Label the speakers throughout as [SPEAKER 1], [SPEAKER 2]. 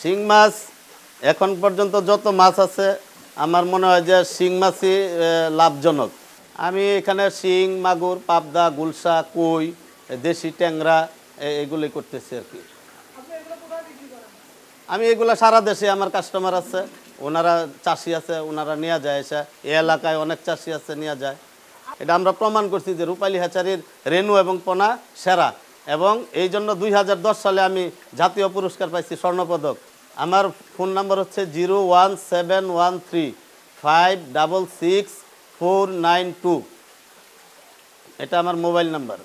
[SPEAKER 1] শিং মাছ এখন পর্যন্ত যত মাছ আছে আমার মনে হয় যে শিং মাছই লাভজনক আমি এখানে শিং মাগুর পাবদা গুলশা কই দেশি ট্যাংরা এগুলোই করতেছি আর কি আমি এগুলো সারা দেশে আমার কাস্টমার আছে ওনারা চাষি আছে ওনারা নিয়ে যায় এসে এ এলাকায় অনেক চাষি আছে নিয়ে যায় এটা আমরা প্রমাণ করছি যে রূপালী হাচারির রেনু এবং পোনা সেরা এবং এই জন্য দুই সালে আমি জাতীয় পুরস্কার পাইছি স্বর্ণপদক আমার ফোন নাম্বার হচ্ছে zero one seven one three five double six four nine two এটা আমার মোবাইল নাম্বার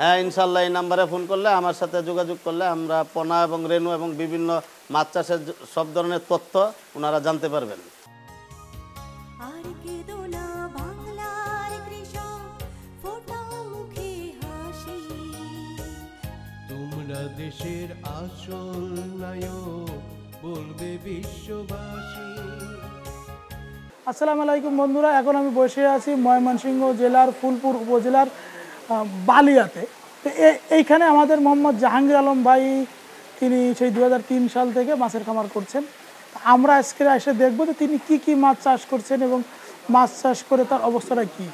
[SPEAKER 1] হ্যাঁ ইনশাল্লাহ এই নাম্বারে ফোন করলে আমার সাথে যোগাযোগ করলে আমরা পনা এবং রেনু এবং বিভিন্ন মাছ চাষের সব ধরনের তথ্য ওনারা জানতে পারবেন
[SPEAKER 2] দেশের আসল নায়ক বলবে বিশ্ববাসী
[SPEAKER 3] আসসালামু আলাইকুম বন্ধুরা এখন আমি বসে আছি ময়মনসিংহ জেলার ফুলপুর উপজেলার বালিয়াতে তো এইখানে আমাদের মোহাম্মদ জাহাঙ্গীর আলম ভাই তিনি সেই দু সাল থেকে মাছের খামার করছেন আমরা আজকে এসে দেখবো যে তিনি কি কি মাছ চাষ করছেন এবং মাছ চাষ করে তার অবস্থাটা কী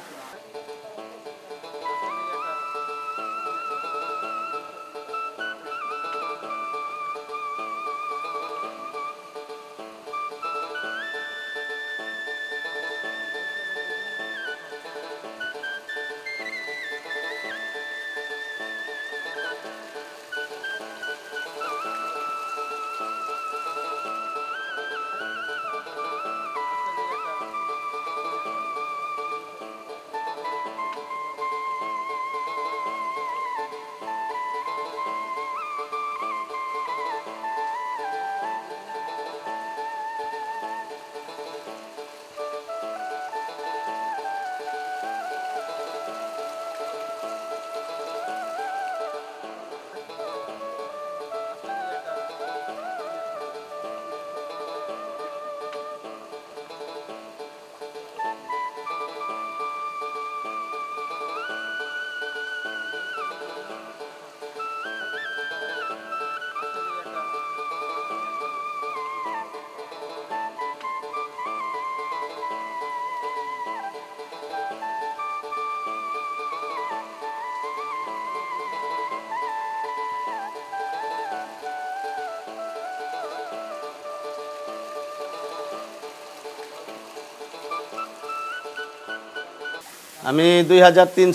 [SPEAKER 1] আমি দুই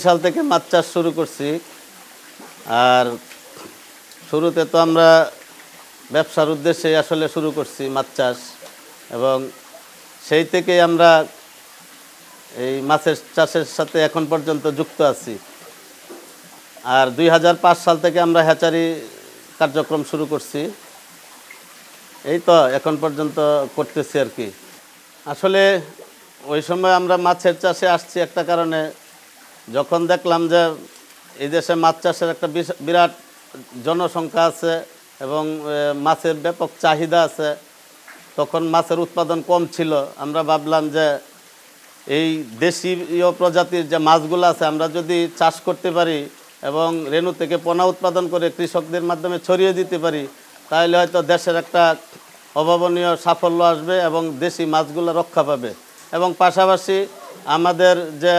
[SPEAKER 1] সাল থেকে মাছ চাষ শুরু করছি আর শুরুতে তো আমরা ব্যবসার উদ্দেশ্যে আসলে শুরু করছি মাছ চাষ এবং সেই থেকে আমরা এই মাছের চাষের সাথে এখন পর্যন্ত যুক্ত আছি আর দুই সাল থেকে আমরা হ্যাচারি কার্যক্রম শুরু করছি এই তো এখন পর্যন্ত করতেছি আর কি আসলে ওই সময় আমরা মাছের চাষে আসছি একটা কারণে যখন দেখলাম যে এই দেশে মাছ চাষের একটা বিরাট জনসংখ্যা আছে এবং মাছের ব্যাপক চাহিদা আছে তখন মাছের উৎপাদন কম ছিল আমরা ভাবলাম যে এই দেশীয় প্রজাতির যে মাছগুলো আছে আমরা যদি চাষ করতে পারি এবং রেণু থেকে পোনা উৎপাদন করে কৃষকদের মাধ্যমে ছড়িয়ে দিতে পারি তাহলে হয়তো দেশের একটা অভাবনীয় সাফল্য আসবে এবং দেশি মাছগুলো রক্ষা পাবে এবং পাশাপাশি আমাদের যে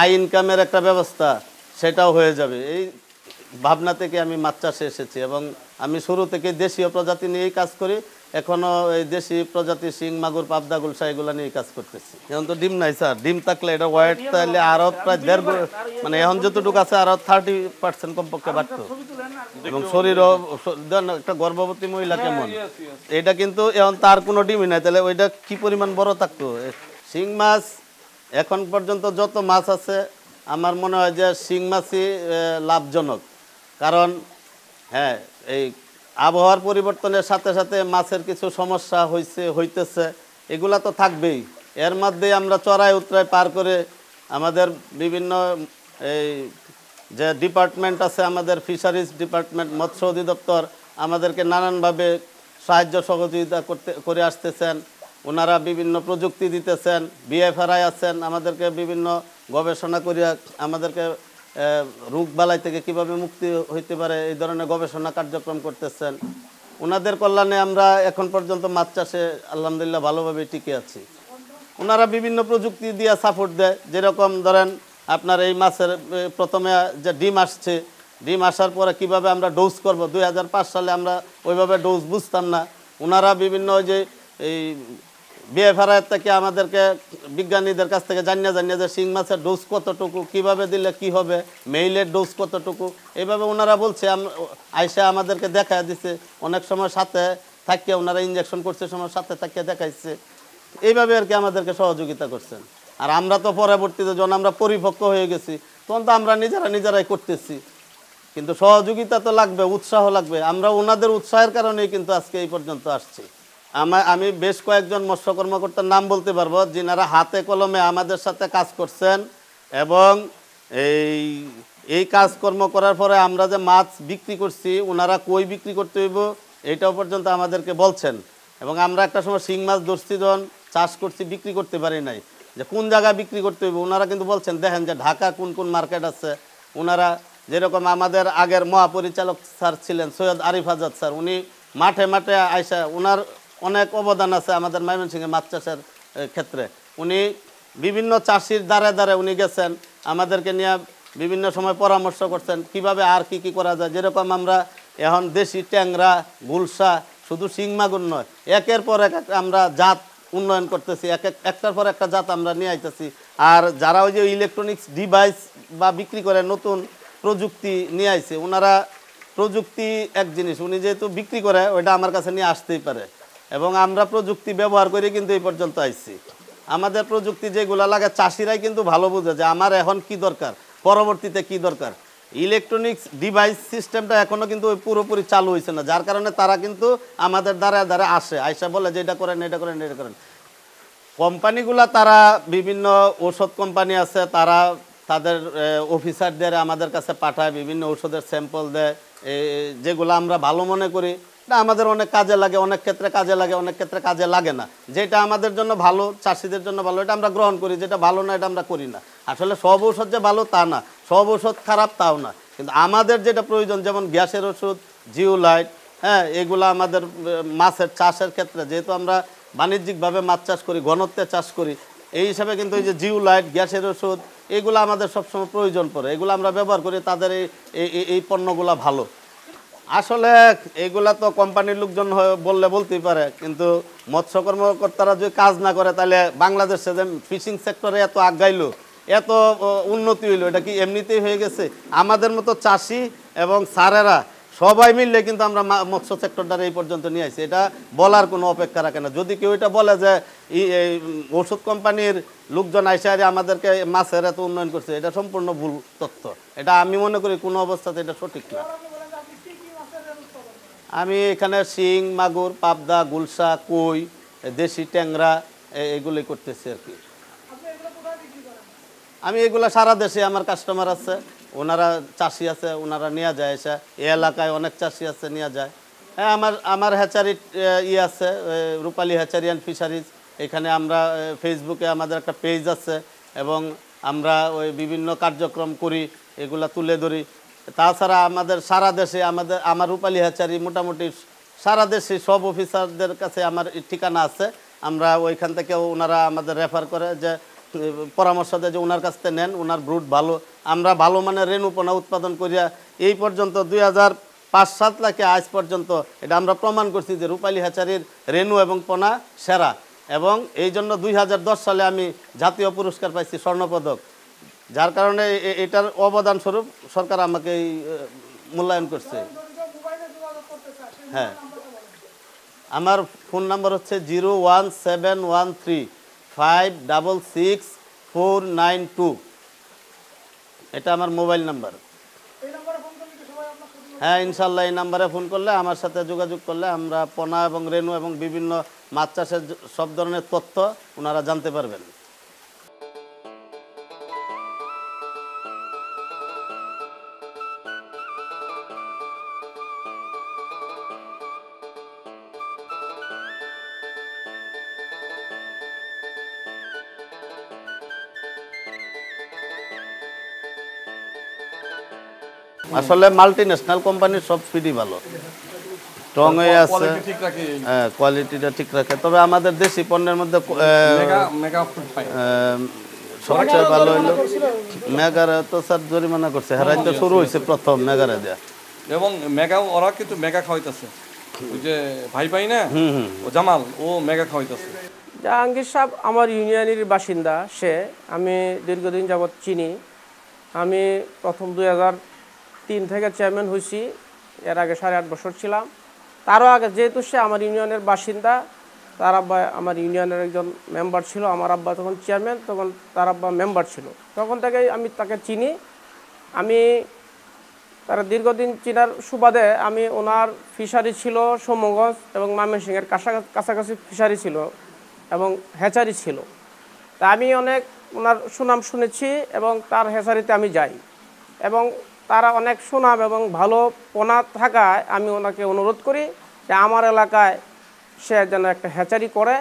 [SPEAKER 1] আই ইনকামের একটা ব্যবস্থা সেটাও হয়ে যাবে এই ভাবনা থেকে আমি মাছ চাষে এসেছি এবং আমি শুরু থেকে দেশীয় প্রজাতি নিয়েই কাজ করি এখনও এই দেশি প্রজাতি শিং মাগুর পাবদা গুলসা এগুলো নিয়ে কাজ করতেছি এখন তো ডিম নাই স্যার ডিম থাকলে এটা ওয়াইট তাহলে আরও প্রায় দেড় ইয়ে মানে এখন যতটুকু আছে আরও থার্টি পার্সেন্ট কমপক্ষে বাড়ত এবং শরীরও একটা গর্ভবতী মহিলা হ্যাঁ, কেমন এটা কিন্তু এখন তার কোনো ডিমই নাই তাহলে ওইটা কি পরিমাণ বড় থাকতো শিং মাছ এখন পর্যন্ত যত মাছ আছে আমার মনে হয় যে শিং মাছই লাভজনক কারণ হ্যাঁ এই আবহাওয়ার পরিবর্তনের সাথে সাথে মাছের কিছু সমস্যা হয়েছে হইতেছে এগুলা তো থাকবেই এর মধ্যেই আমরা চড়াই উতরাই পার করে আমাদের বিভিন্ন এই যে ডিপার্টমেন্ট আছে আমাদের ফিশারিজ ডিপার্টমেন্ট মৎস্য অধিদপ্তর আমাদেরকে নানানভাবে সাহায্য সহযোগিতা করতে করে আসতেছেন ওনারা বিভিন্ন প্রযুক্তি দিতেছেন বিএফআরআই আছেন আমাদেরকে বিভিন্ন গবেষণা করিয়া আমাদেরকে রোগ বালাই থেকে কিভাবে মুক্তি হইতে পারে এই ধরনের গবেষণা কার্যক্রম করতেছেন ওনাদের কল্যাণে আমরা এখন পর্যন্ত মাছ চাষে আলহামদুলিল্লাহ ভালোভাবে টিকে আছি ওনারা বিভিন্ন প্রযুক্তি দিয়ে সাপোর্ট দেয় যেরকম ধরেন আপনার এই মাছের প্রথমে যে ডিম আসছে ডিম আসার পরে কিভাবে আমরা ডোজ করব দুই সালে আমরা ওইভাবে ডোজ বুঝতাম না ওনারা বিভিন্ন যে এই বিএফআরআইটা থেকে আমাদেরকে বিজ্ঞানীদের কাছ থেকে জানিয়ে জানিয়ে যে শিং মাছের ডোজ কতটুকু কীভাবে দিলে কি হবে মেইলের ডোজ কতটুকু এইভাবে ওনারা বলছে আইসা আমাদেরকে দেখা দিছে অনেক সময় সাথে থাকিয়ে ওনারা ইঞ্জেকশন করছে সময় সাথে থাকিয়ে দেখাইছে এইভাবে আর কি আমাদেরকে সহযোগিতা করছেন আর আমরা তো পরবর্তীতে যখন আমরা পরিপক্ক হয়ে গেছি তখন তো আমরা নিজেরা নিজেরাই করতেছি কিন্তু সহযোগিতা তো লাগবে উৎসাহ লাগবে আমরা ওনাদের উৎসাহের কারণেই কিন্তু আজকে এই পর্যন্ত আসছি আমার আমি বেশ কয়েকজন মৎস্য কর্মকর্তার নাম বলতে পারবো যিনারা হাতে কলমে আমাদের সাথে কাজ করছেন এবং এই এই কাজকর্ম করার পরে আমরা যে মাছ বিক্রি করছি ওনারা কই বিক্রি করতে হইব এটাও পর্যন্ত আমাদেরকে বলছেন এবং আমরা একটা সময় শিং মাছ দর্শিজন চাষ করছি বিক্রি করতে পারি নাই যে কোন জায়গায় বিক্রি করতে হইব ওনারা কিন্তু বলছেন দেখেন যে ঢাকা কোন কোন মার্কেট আছে ওনারা যেরকম আমাদের আগের মহাপরিচালক স্যার ছিলেন সৈয়দ আরিফ আজাদ স্যার উনি মাঠে মাঠে আইসা ওনার অনেক অবদান আছে আমাদের ময়মনসিংহে মাছ চাষের ক্ষেত্রে উনি বিভিন্ন চাষির দ্বারে দ্বারে উনি গেছেন আমাদেরকে নিয়ে বিভিন্ন সময় পরামর্শ করছেন কিভাবে আর কি কি করা যায় যেরকম আমরা এখন দেশি ট্যাংরা গুলসা শুধু সিংমাগুন নয় একের পর এক আমরা জাত উন্নয়ন করতেছি এক একটার পর একটা জাত আমরা নিয়ে আইতেছি আর যারা ওই যে ইলেকট্রনিক্স ডিভাইস বা বিক্রি করে নতুন প্রযুক্তি নিয়ে আইছে ওনারা প্রযুক্তি এক জিনিস উনি যেহেতু বিক্রি করে ওইটা আমার কাছে নিয়ে আসতেই পারে এবং আমরা প্রযুক্তি ব্যবহার করে কিন্তু এই পর্যন্ত আইছি আমাদের প্রযুক্তি যেগুলো লাগে চাষিরাই কিন্তু ভালো বোঝে যে আমার এখন কি দরকার পরবর্তীতে কি দরকার ইলেকট্রনিক্স ডিভাইস সিস্টেমটা এখনও কিন্তু পুরোপুরি চালু হয়েছে না যার কারণে তারা কিন্তু আমাদের দ্বারা দ্বারা আসে আইসা বলে যে এটা করেন এটা করেন এটা করেন কোম্পানিগুলা তারা বিভিন্ন ঔষধ কোম্পানি আছে তারা তাদের অফিসারদের আমাদের কাছে পাঠায় বিভিন্ন ঔষধের স্যাম্পল দেয় যেগুলো আমরা ভালো মনে করি এটা আমাদের অনেক কাজে লাগে অনেক ক্ষেত্রে কাজে লাগে অনেক ক্ষেত্রে কাজে লাগে না যেটা আমাদের জন্য ভালো চাষিদের জন্য ভালো এটা আমরা গ্রহণ করি যেটা ভালো না এটা আমরা করি না আসলে সব ঔষধ যে ভালো তা না সব ঔষধ খারাপ তাও না কিন্তু আমাদের যেটা প্রয়োজন যেমন গ্যাসের ওষুধ জিওলাইট হ্যাঁ এগুলো আমাদের মাছের চাষের ক্ষেত্রে যেহেতু আমরা বাণিজ্যিকভাবে মাছ চাষ করি ঘনত্বে চাষ করি এই হিসাবে কিন্তু এই যে জিওলাইট গ্যাসের ওষুধ এগুলো আমাদের সবসময় প্রয়োজন পড়ে এগুলো আমরা ব্যবহার করি তাদের এই এই পণ্যগুলো ভালো আসলে এইগুলা তো কোম্পানির লোকজন বললে বলতেই পারে কিন্তু মৎস্য কর্মকর্তারা যদি কাজ না করে তাহলে বাংলাদেশে যে ফিশিং সেক্টরে এত আগাইলো এত উন্নতি হইলো এটা কি এমনিতেই হয়ে গেছে আমাদের মতো চাষি এবং সারেরা সবাই মিললে কিন্তু আমরা মৎস্য দ্বারা এই পর্যন্ত নিয়ে আসি এটা বলার কোনো অপেক্ষা রাখে না যদি কেউ এটা বলে যে এই ওষুধ কোম্পানির লোকজন আইসে আর আমাদেরকে মাছের এত উন্নয়ন করছে এটা সম্পূর্ণ ভুল তথ্য এটা আমি মনে করি কোনো অবস্থাতে এটা সঠিক না আমি এখানে শিং মাগুর পাবদা গুলসা কই দেশি ট্যাংরা এগুলোই করতেছি আর কি আমি এগুলো সারা দেশে আমার কাস্টমার আছে ওনারা চাষি আছে ওনারা নিয়ে যায় এসে এ এলাকায় অনেক চাষি আছে নিয়ে যায় হ্যাঁ আমার আমার হ্যাচারি ই আছে রূপালী হ্যাচারি অ্যান্ড ফিশারিজ এখানে আমরা ফেসবুকে আমাদের একটা পেজ আছে এবং আমরা ওই বিভিন্ন কার্যক্রম করি এগুলা তুলে ধরি তাছাড়া আমাদের সারা দেশে আমাদের আমার রূপালী হাচারি মোটামুটি সারা দেশে সব অফিসারদের কাছে আমার ঠিকানা আছে আমরা ওইখান থেকেও ওনারা আমাদের রেফার করে যে পরামর্শ দেয় যে ওনার কাছ থেকে নেন ওনার ব্রুট ভালো আমরা ভালো রেণু রেণুপনা উৎপাদন করিয়া এই পর্যন্ত দুই হাজার পাঁচ সাত লাখে আজ পর্যন্ত এটা আমরা প্রমাণ করছি যে রূপালী হাচারির রেণু এবং পোনা সেরা এবং এই জন্য দুই সালে আমি জাতীয় পুরস্কার পাইছি স্বর্ণপদক যার কারণে এটার অবদান স্বরূপ সরকার আমাকে এই মূল্যায়ন করছে হ্যাঁ আমার ফোন নাম্বার হচ্ছে zero one seven one three five double six four nine two এটা আমার মোবাইল নাম্বার হ্যাঁ ইনশাল্লাহ এই নাম্বারে ফোন করলে আমার সাথে যোগাযোগ করলে আমরা পনা এবং রেনু এবং বিভিন্ন মাছ চাষের সব ধরনের তথ্য ওনারা জানতে পারবেন আসলে মাল্টি ন্যাশনাল কোম্পানির সব ফিডি ভালো স্ট্রংয়ে আছে হ্যাঁ কোয়ালিটিটা ঠিক রাখে তবে আমাদের দেশি পণ্যের মধ্যে সবচেয়ে ভালো হলো মেগারা তো স্যার জরিমানা করছে হেরাই তো শুরু হয়েছে প্রথম মেগারা দেয়া
[SPEAKER 4] এবং মেগা ওরা কিন্তু মেগা খাওয়াইতেছে ওই যে ভাই ভাই না হুম ও জামাল ও মেগা খাওয়াইতেছে জাহাঙ্গীর সাহেব আমার
[SPEAKER 2] ইউনিয়নের বাসিন্দা সে আমি দীর্ঘদিন যাবৎ চিনি আমি প্রথম দুই হাজার তিন থেকে চেয়ারম্যান হয়েছি এর আগে সাড়ে আট বছর ছিলাম তারও আগে যেহেতু সে আমার ইউনিয়নের বাসিন্দা তার আব্বা আমার ইউনিয়নের একজন মেম্বার ছিল আমার আব্বা তখন চেয়ারম্যান তখন তার আব্বা মেম্বার ছিল তখন থেকে আমি তাকে চিনি আমি তার দীর্ঘদিন চিনার সুবাদে আমি ওনার ফিশারি ছিল সোমগঞ্জ এবং ময়মনসিংহের কাছাকাছি ফিশারি ছিল এবং হ্যাচারি ছিল তা আমি অনেক ওনার সুনাম শুনেছি এবং তার হ্যাচারিতে আমি যাই এবং তারা অনেক সুনাম এবং ভালো পোনা থাকায় আমি ওনাকে অনুরোধ করি যে আমার এলাকায় সে যেন একটা হ্যাচারি করে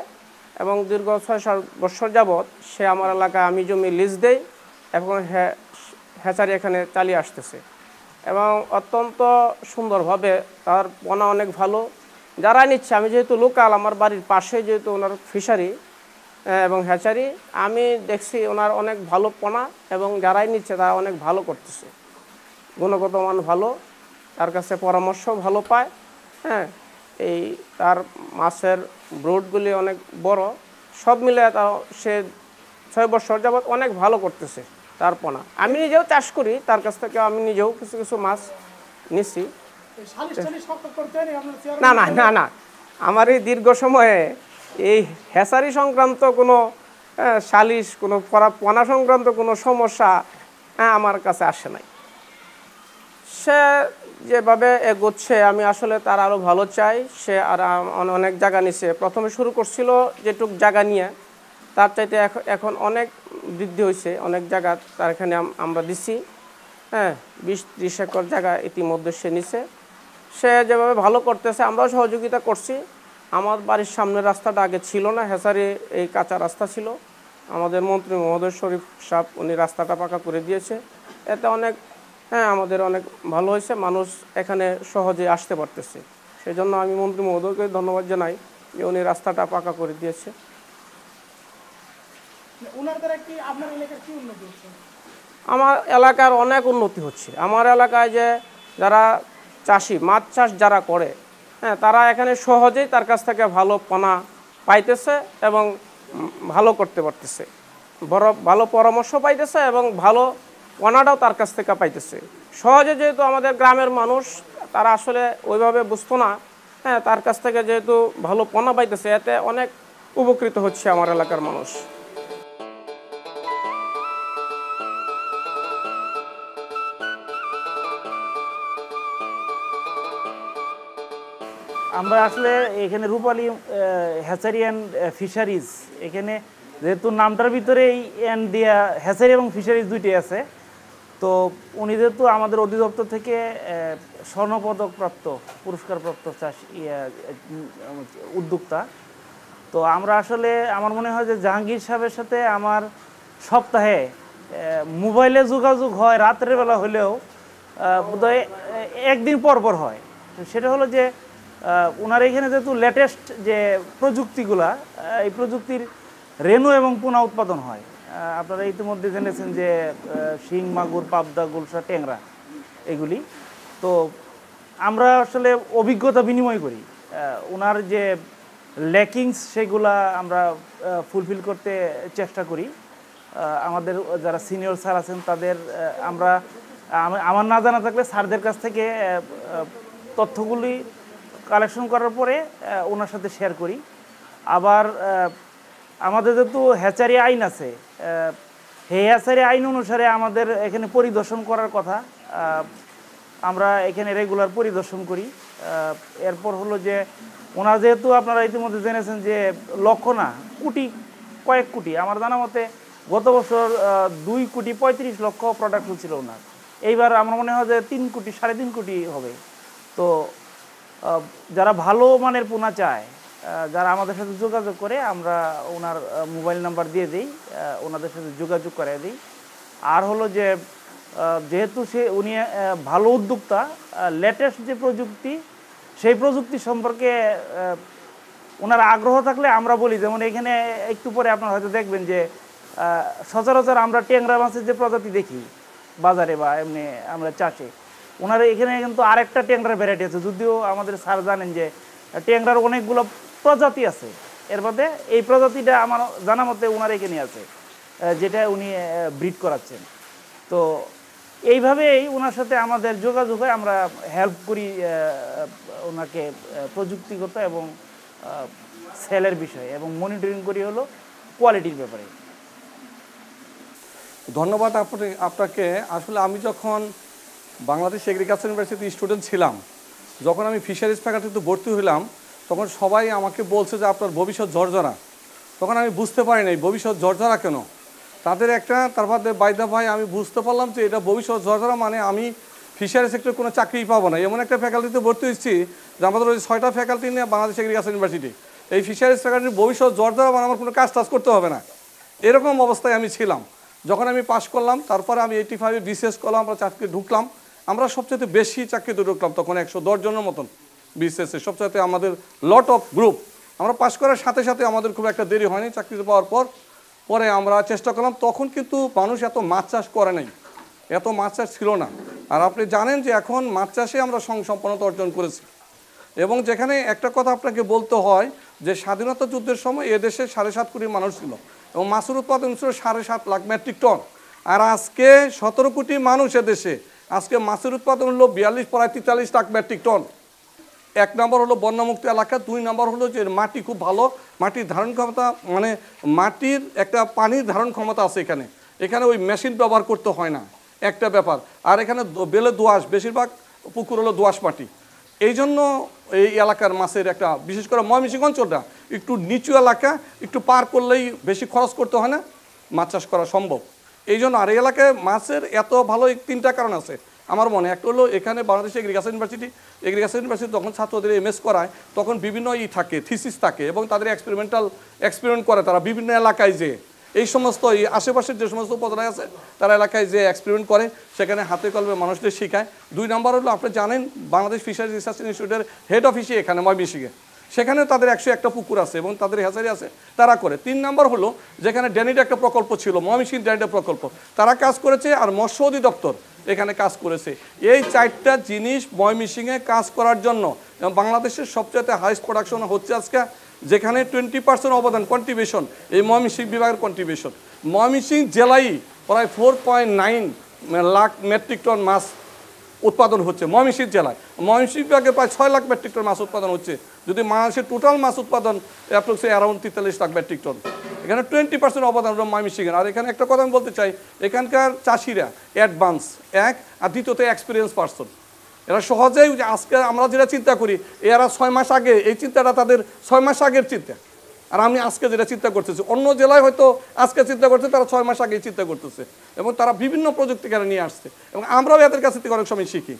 [SPEAKER 2] এবং দীর্ঘ ছয় সাত বছর যাবৎ সে আমার এলাকায় আমি জমি লিজ দেই এবং হ্যাচারি এখানে চালিয়ে আসতেছে এবং অত্যন্ত সুন্দরভাবে তার পোনা অনেক ভালো যারা নিচ্ছে আমি যেহেতু লোকাল আমার বাড়ির পাশে যেহেতু ওনার ফিশারি এবং হ্যাচারি আমি দেখছি ওনার অনেক ভালো পোনা এবং যারাই নিচ্ছে তারা অনেক ভালো করতেছে গুণগত মান ভালো তার কাছে পরামর্শ ভালো পায় হ্যাঁ এই তার মাছের ব্রোডগুলি অনেক বড় সব মিলে তা সে ছয় বছর যাবৎ অনেক ভালো করতেছে তার পোনা আমি নিজেও চাষ করি তার কাছ থেকে আমি নিজেও কিছু কিছু মাছ নিছি
[SPEAKER 3] না না না না
[SPEAKER 2] আমার এই দীর্ঘ সময়ে এই হেসারি সংক্রান্ত কোনো সালিশ হ্যাঁ, কোনো পড়া পোনা সংক্রান্ত কোনো সমস্যা হ্যাঁ, আমার কাছে আসে নাই সে যেভাবে এগোচ্ছে আমি আসলে তার আরও ভালো চাই সে আর অনেক জায়গা নিছে প্রথমে শুরু করছিল যেটুক জায়গা নিয়ে তার চাইতে এখন অনেক বৃদ্ধি হয়েছে অনেক জায়গা তার এখানে আমরা দিছি হ্যাঁ বিশ ত্রিশ একর জায়গা ইতিমধ্যে সে নিছে সে যেভাবে ভালো করতেছে আমরাও সহযোগিতা করছি আমার বাড়ির সামনের রাস্তাটা আগে ছিল না হেসারি এই কাঁচা রাস্তা ছিল আমাদের মন্ত্রী মহোদয় শরীফ সাহেব উনি রাস্তাটা পাকা করে দিয়েছে এতে অনেক হ্যাঁ আমাদের অনেক ভালো হয়েছে মানুষ এখানে সহজে আসতে পারতেছে সেই জন্য আমি মন্ত্রী মহোদয়কে ধন্যবাদ জানাই যে উনি রাস্তাটা পাকা করে দিয়েছে মানে আমার এলাকার অনেক উন্নতি হচ্ছে আমার এলাকায় যে যারা চাষি মাছ চাষ যারা করে হ্যাঁ তারা এখানে সহজেই তার কাছ থেকে ভালো পানা পাইতেছে এবং ভালো করতে পারতেছে বড় ভালো পরামর্শ পাইতেছে এবং ভালো ওনাটাও তার কাছ থেকে পাইতেছে সহজে যেহেতু আমাদের গ্রামের মানুষ তারা আসলে ওইভাবে বুঝতো না হ্যাঁ তার কাছ থেকে যেহেতু ভালো পণ্য পাইতেছে এতে অনেক উপকৃত হচ্ছে আমার এলাকার মানুষ
[SPEAKER 5] আমরা আসলে এখানে রূপালী হ্যাচারি অ্যান্ড ফিশারিজ এখানে যেহেতু নামটার ভিতরে এই অ্যান্ড দিয়া হ্যাচারি এবং ফিশারিজ দুইটি আছে তো উনি যেহেতু আমাদের অধিদপ্তর থেকে স্বর্ণপদকপ্রাপ্ত পুরস্কারপ্রাপ্ত ইয়া উদ্যোক্তা তো আমরা আসলে আমার মনে হয় যে জাহাঙ্গীর সাহেবের সাথে আমার সপ্তাহে মোবাইলে যোগাযোগ হয় রাত্রের বেলা হলেও বোধহয় একদিন পর পর হয় সেটা হলো যে ওনার এখানে যেহেতু লেটেস্ট যে প্রযুক্তিগুলা এই প্রযুক্তির রেণু এবং পুনা উৎপাদন হয় আপনারা ইতিমধ্যে জেনেছেন যে শিং মাগুর পাবদা গুলশা ট্যাংরা এগুলি তো আমরা আসলে অভিজ্ঞতা বিনিময় করি ওনার যে ল্যাকিংস সেগুলা আমরা ফুলফিল করতে চেষ্টা করি আমাদের যারা সিনিয়র স্যার আছেন তাদের আমরা আমার না জানা থাকলে স্যারদের কাছ থেকে তথ্যগুলি কালেকশন করার পরে ওনার সাথে শেয়ার করি আবার আমাদের যেহেতু হ্যাচারি আইন আছে হেয়াসারি আইন অনুসারে আমাদের এখানে পরিদর্শন করার কথা আমরা এখানে রেগুলার পরিদর্শন করি এরপর হলো যে ওনার যেহেতু আপনারা ইতিমধ্যে জেনেছেন যে লক্ষ না কোটি কয়েক কোটি আমার জানা মতে গত বছর দুই কোটি পঁয়ত্রিশ লক্ষ প্রোডাক্ট ছিল ওনার এইবার আমার মনে হয় যে তিন কোটি সাড়ে তিন কোটি হবে তো যারা ভালো মানের পোনা চায় যারা আমাদের সাথে যোগাযোগ করে আমরা ওনার মোবাইল নাম্বার দিয়ে দিই ওনাদের সাথে যোগাযোগ করাই দিই আর হলো যে যেহেতু সে উনি ভালো উদ্যোক্তা লেটেস্ট যে প্রযুক্তি সেই প্রযুক্তি সম্পর্কে ওনার আগ্রহ থাকলে আমরা বলি যেমন এখানে একটু পরে আপনারা হয়তো দেখবেন যে সচরাচর আমরা ট্যাংরা মাছের যে প্রজাতি দেখি বাজারে বা এমনি আমরা চাষে ওনার এখানে কিন্তু আরেকটা ট্যাংরার ভ্যারাইটি আছে যদিও আমাদের স্যার জানেন যে ট্যাংরার অনেকগুলো প্রজাতি আছে এর মধ্যে এই প্রজাতিটা আমার জানা মতে ওনার এখানে আছে যেটা উনি ব্রিড করাচ্ছেন তো এইভাবেই ওনার সাথে আমাদের যোগাযোগ হয় আমরা হেল্প করি ওনাকে প্রযুক্তিগত এবং সেলের বিষয়ে এবং মনিটরিং করি হলো কোয়ালিটির ব্যাপারে
[SPEAKER 4] ধন্যবাদ আপনি আপনাকে আসলে আমি যখন বাংলাদেশ এগ্রিকালচার ইউনিভার্সিটি স্টুডেন্ট ছিলাম যখন আমি ফিশারিজ ফ্যাকাল্টিতে ভর্তি হলাম তখন সবাই আমাকে বলছে যে আপনার ভবিষ্যৎ ঝরঝরা তখন আমি বুঝতে পারি নাই ভবিষ্যৎ ঝরঝরা কেন তাদের একটা তারপর বাইদা ভাই আমি বুঝতে পারলাম যে এটা ভবিষ্যৎ ঝরঝরা মানে আমি ফিশারি সেক্টরে কোনো চাকরি পাবো না এমন একটা ফ্যাকাল্টিতে ভর্তি হচ্ছি যে আমাদের ওই ছয়টা ফ্যাকাল্টি নিয়ে বাংলাদেশ এগ্রিকালচার ইউনিভার্সিটি এই ফিশারিজ ফ্যাকাল্টির ভবিষ্যৎ ঝরঝরা মানে আমার কোনো কাজ টাজ করতে হবে না এরকম অবস্থায় আমি ছিলাম যখন আমি পাশ করলাম তারপরে আমি এইটি ফাইভে বিসিএস করলাম আমরা চাকরি ঢুকলাম আমরা সবচেয়ে বেশি চাকরিতে ঢুকলাম তখন একশো দশ জনের মতন সব চাইতে আমাদের লট অফ গ্রুপ আমরা পাশ করার সাথে সাথে আমাদের খুব একটা দেরি হয়নি চাকরিতে পাওয়ার পর পরে আমরা চেষ্টা করলাম তখন কিন্তু মানুষ এত মাছ চাষ করে নাই এত মাছ চাষ ছিল না আর আপনি জানেন যে এখন মাছ চাষে আমরা সংসম্পন্নতা অর্জন করেছি এবং যেখানে একটা কথা আপনাকে বলতে হয় যে স্বাধীনতা যুদ্ধের সময় এদেশে সাড়ে সাত কোটি মানুষ ছিল এবং মাছের উৎপাদন ছিল সাড়ে সাত লাখ মেট্রিক টন আর আজকে সতেরো কোটি মানুষ এদেশে আজকে মাছের উৎপাদন হলো বিয়াল্লিশ প্রায় তেতাল্লিশ লাখ মেট্রিক টন এক নম্বর হলো বন্যামুক্ত এলাকা দুই নম্বর হলো যে মাটি খুব ভালো মাটির ধারণ ক্ষমতা মানে মাটির একটা পানির ধারণ ক্ষমতা আছে এখানে এখানে ওই মেশিন ব্যবহার করতে হয় না একটা ব্যাপার আর এখানে বেলে দোয়াশ বেশিরভাগ পুকুর হলো দোয়াশ মাটি এই জন্য এই এলাকার মাছের একটা বিশেষ করে ময়মনসিংহ অঞ্চলটা একটু নিচু এলাকা একটু পার করলেই বেশি খরচ করতে হয় না মাছ চাষ করা সম্ভব এই জন্য আর এই এলাকায় মাছের এত ভালো তিনটা কারণ আছে আমার মনে একটা হলো এখানে Bangladesh agriculture university agriculture university তখন ছাত্রদের এম এস করায় তখন বিভিন্ন ই থাকে থিসিস থাকে এবং তাদের এক্সপেরিমেন্টাল এক্সপেরিমেন্ট করে তারা বিভিন্ন এলাকায় যে এই সমস্ত এই আশেপাশের যে সমস্ত উপজেলায় আছে তারা এলাকায় যে এক্সপেরিমেন্ট করে সেখানে হাতে কলমে মানুষদের শেখায় দুই নম্বর হলো আপনি জানেন বাংলাদেশ ফিশারিজ রিসার্চ ইনস্টিটিউটের হেড অফিসই এখানে ময়মিশিগে সেখানে তাদের একশো একটা পুকুর আছে এবং তাদের হ্যাচারি আছে তারা করে তিন নম্বর হলো যেখানে ড্যানিট একটা প্রকল্প ছিল মহামিশিন ড্যানিটের প্রকল্প তারা কাজ করেছে আর মৎস্য অধিদপ্তর এখানে কাজ করেছে এই চারটা জিনিস ময়মিশিংয়ে কাজ করার জন্য বাংলাদেশের সবচেয়ে হাইস্ট প্রোডাকশন হচ্ছে আজকে যেখানে টোয়েন্টি পার্সেন্ট অবদান কন্ট্রিবিউশন এই ময়মিশিং বিভাগের কন্ট্রিবিউশন ময়মিশিং জেলায় প্রায় four point nine lakh metric ton মাছ উৎপাদন হচ্ছে ময়মনসিংহ জেলায় ময়মনসিংহ বিভাগে প্রায় ছয় লাখ মেট্রিক টন মাছ উৎপাদন হচ্ছে যদি মাছের টোটাল মাছ উৎপাদন অ্যাপ্রক্সি অ্যারাউন্ড তেতাল্লিশ লাখ মেট্রিক টন এখানে টোয়েন্টি পার্সেন্ট অবদান হলো ময়মনসিংহের আর এখানে একটা কথা আমি বলতে চাই এখানকার চাষিরা অ্যাডভান্স এক আর দ্বিতীয়ত এক্সপিরিয়েন্স পার্সন এরা সহজেই আজকে আমরা যেটা চিন্তা করি এরা ছয় মাস আগে এই চিন্তাটা তাদের ছয় মাস আগের চিন্তা আর আমি আজকে যেটা চিন্তা করতেছি অন্য জেলায় হয়তো আজকে চিন্তা করছে তারা ছয় মাস আগেই চিন্তা করতেছে এবং তারা বিভিন্ন প্রযুক্তি কেন নিয়ে আসছে এবং আমরাও এদের কাছ থেকে অনেক সময় শিখি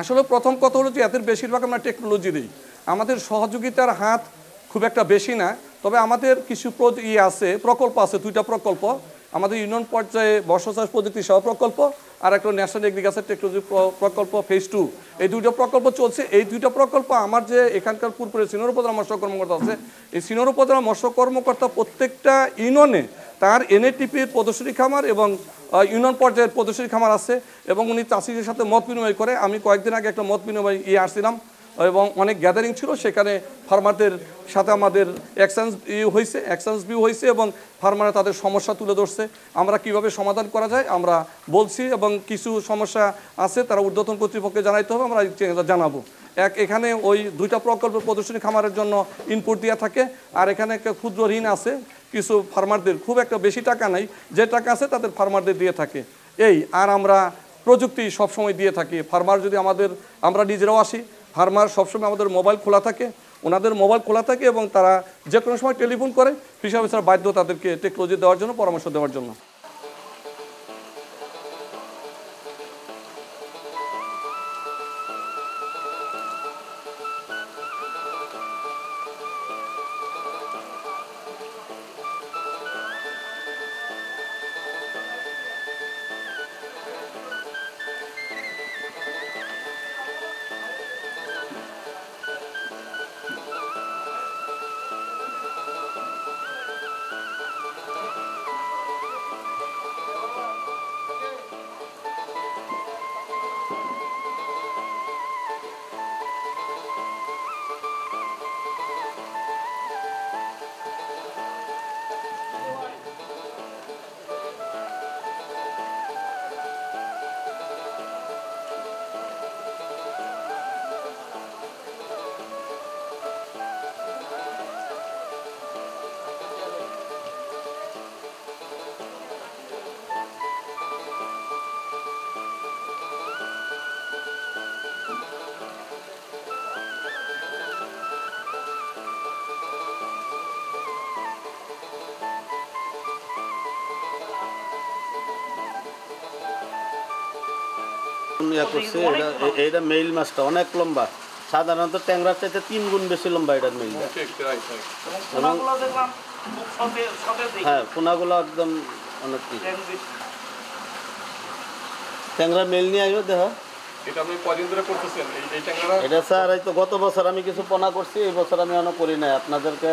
[SPEAKER 4] আসলে প্রথম কথা হলো যে এদের বেশিরভাগ আমরা টেকনোলজি দিই আমাদের সহযোগিতার হাত খুব একটা বেশি না তবে আমাদের কিছু ইয়ে আছে প্রকল্প আছে দুইটা প্রকল্প আমাদের ইউনিয়ন পর্যায়ে বর্ষচাষ প্রযুক্তি সহ প্রকল্প আর একটা ন্যাশনাল এগ্রিকালচার টেকনোলজি প্রকল্প ফেজ টু এই দুটো প্রকল্প চলছে এই দুটো প্রকল্প আমার যে এখানকার পুরপুরে সিনিয়র উপজেলা মৎস্য কর্মকর্তা আছে এই সিনিয়র উপজেলা মৎস্য কর্মকর্তা প্রত্যেকটা ইউনিয়নে তার এনএটিপির প্রদর্শনী খামার এবং ইউনিয়ন পর্যায়ের প্রদর্শনী খামার আছে এবং উনি চাষিদের সাথে মত বিনিময় করে আমি কয়েকদিন আগে একটা মত বিনিময় ইয়ে আসছিলাম এবং অনেক গ্যাদারিং ছিল সেখানে ফার্মারদের সাথে আমাদের অ্যাকশানস ইউ হয়েছে অ্যাকশানস ভিউ হয়েছে এবং ফার্মাররা তাদের সমস্যা তুলে ধরছে আমরা কিভাবে সমাধান করা যায় আমরা বলছি এবং কিছু সমস্যা আছে তারা ঊর্ধ্বতন কর্তৃপক্ষকে জানাইতে হবে আমরা জানাবো এক এখানে ওই দুইটা প্রকল্প প্রদর্শনী খামারের জন্য ইনপুট দেওয়া থাকে আর এখানে একটা ক্ষুদ্র ঋণ আছে কিছু ফার্মারদের খুব একটা বেশি টাকা নাই যে টাকা আছে তাদের ফার্মারদের দিয়ে থাকে এই আর আমরা প্রযুক্তি সবসময় দিয়ে থাকি ফার্মার যদি আমাদের আমরা নিজেরাও আসি ফার্মার সবসময় আমাদের মোবাইল খোলা থাকে ওনাদের মোবাইল খোলা থাকে এবং তারা যে কোনো সময় টেলিফোন করে কৃষি অফিসার বাধ্য তাদেরকে টেকনোলজি দেওয়ার জন্য পরামর্শ দেওয়ার জন্য
[SPEAKER 1] গত বছর আমি কিছু পনা করছি এই বছর আমি অনেক করি নাই আপনাদেরকে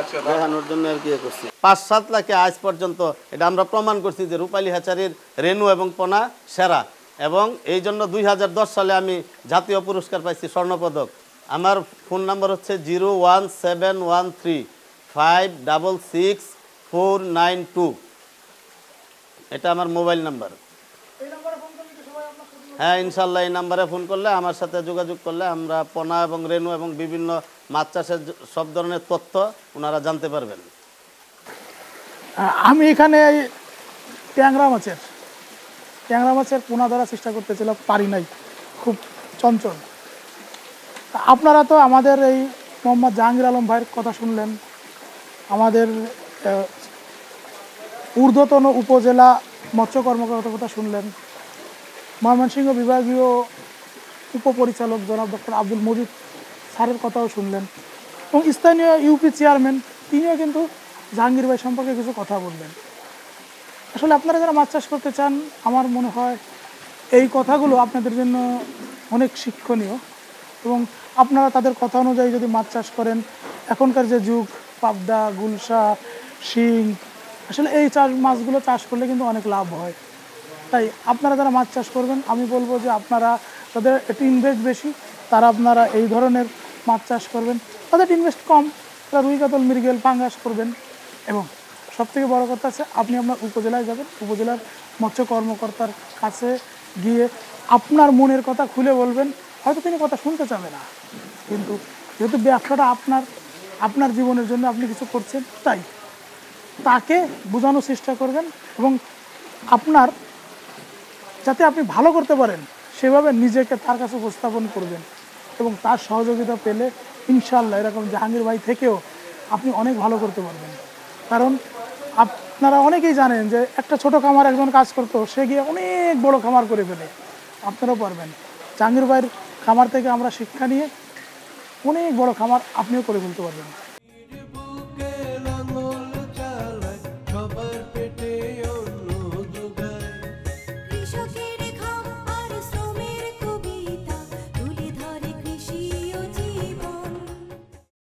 [SPEAKER 1] আচ্ছা, দেখানোর জন্য আর কি করছি পাঁচ সাত লাখে আজ পর্যন্ত এটা আমরা প্রমাণ করছি যে রূপালী হাচারির রেনু এবং পোনা সেরা এবং এই জন্য দুই সালে আমি জাতীয় পুরস্কার পাইছি স্বর্ণপদক আমার ফোন নাম্বার হচ্ছে zero one seven one three five double six four nine two এটা আমার মোবাইল নাম্বার হ্যাঁ ইনশাল্লাহ এই নাম্বারে ফোন করলে আমার সাথে যোগাযোগ করলে আমরা পনা এবং রেনু এবং বিভিন্ন মাছ চাষের সব ধরনের তথ্য ওনারা জানতে পারবেন
[SPEAKER 3] আমি এখানে ট্যাংরাম আছে ট্যাংরা মাছের পোনা ধরার চেষ্টা করতেছিলাম পারি নাই খুব চঞ্চল আপনারা তো আমাদের এই মোহাম্মদ জাহাঙ্গীর আলম ভাইয়ের কথা শুনলেন আমাদের ঊর্ধ্বতন উপজেলা মৎস্য কর্মকর্তার কথা শুনলেন ময়মনসিংহ বিভাগীয় উপপরিচালক জনাব ডক্টর আব্দুল মজিদ স্যারের কথাও শুনলেন এবং স্থানীয় ইউপি চেয়ারম্যান তিনিও কিন্তু জাহাঙ্গীর ভাই সম্পর্কে কিছু কথা বললেন আসলে আপনারা যারা মাছ চাষ করতে চান আমার মনে হয় এই কথাগুলো আপনাদের জন্য অনেক শিক্ষণীয় এবং আপনারা তাদের কথা অনুযায়ী যদি মাছ চাষ করেন এখনকার যে যুগ পাবদা গুলশা শিং আসলে এই চাষ মাছগুলো চাষ করলে কিন্তু অনেক লাভ হয় তাই আপনারা যারা মাছ চাষ করবেন আমি বলবো যে আপনারা তাদের একটু ইনভেস্ট বেশি তারা আপনারা এই ধরনের মাছ চাষ করবেন তাদের ইনভেস্ট কম তারা রুই কাতল মৃগেল পাঙ্গাস করবেন এবং সবথেকে বড় কথা আছে আপনি আপনার উপজেলায় যাবেন উপজেলার মৎস্য কর্মকর্তার কাছে গিয়ে আপনার মনের কথা খুলে বলবেন হয়তো তিনি কথা শুনতে চাবে না কিন্তু যেহেতু ব্যবসাটা আপনার আপনার জীবনের জন্য আপনি কিছু করছেন তাই তাকে বোঝানোর চেষ্টা করবেন এবং আপনার যাতে আপনি ভালো করতে পারেন সেভাবে নিজেকে তার কাছে উপস্থাপন করবেন এবং তার সহযোগিতা পেলে ইনশাল্লাহ এরকম জাহাঙ্গীর ভাই থেকেও আপনি অনেক ভালো করতে পারবেন কারণ আপনারা অনেকেই জানেন যে একটা ছোট খামার একজন কাজ করতো সে গিয়ে অনেক বড় খামার করে ফেলে আপনারাও পারবেন জাহাঙ্গীর ভাইয়ের খামার থেকে আমরা শিক্ষা নিয়ে অনেক বড় খামার আপনিও করে ফেলতে পারবেন